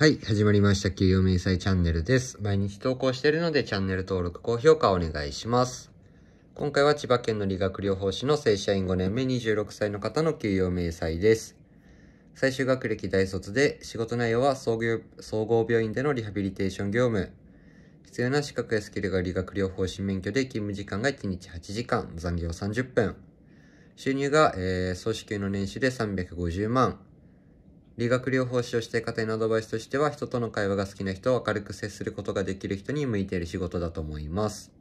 はい、始まりました。給与明細チャンネルです。毎日投稿しているので、チャンネル登録、高評価お願いします。今回は千葉県の理学療法士の正社員5年目26歳の方の給与明細です。最終学歴大卒で、仕事内容は総合総合病院でのリハビリテーション業務。必要な資格やスキルが理学療法士免許で、勤務時間が1日8時間、残業30分。収入が、えー、総支給の年収で350万。理学療法士として方へのアドバイスとしては、人との会話が好きな人を明るく接することができる人に向いている仕事だと思います。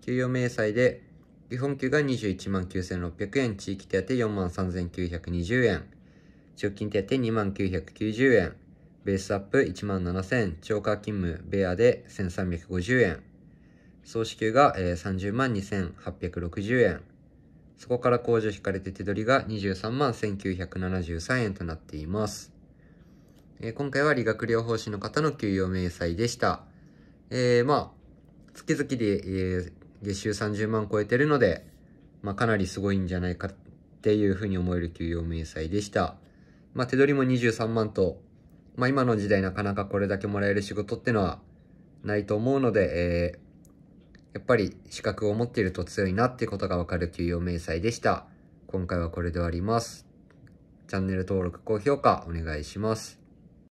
給与明細で、基本給が21万9600円、地域手当4万3920円、貯金手当2万990円、ベースアップ1万7000、超過勤務、ベアで1350円、総支給が30万2860円、そこから控除引かれて手取りが23万1973円となっています。えー、今回は理学療法士の方の給与明細でした。えー、まあ、月々で、えー、月収30万超えてるので、まあ、かなりすごいんじゃないかっていうふうに思える給与明細でした。まあ、手取りも23万と、まあ、今の時代なかなかこれだけもらえる仕事ってのはないと思うので、えー、やっぱり資格を持っていると強いなってことがわかる給与明細でした。今回はこれで終わります。チャンネル登録、高評価お願いします。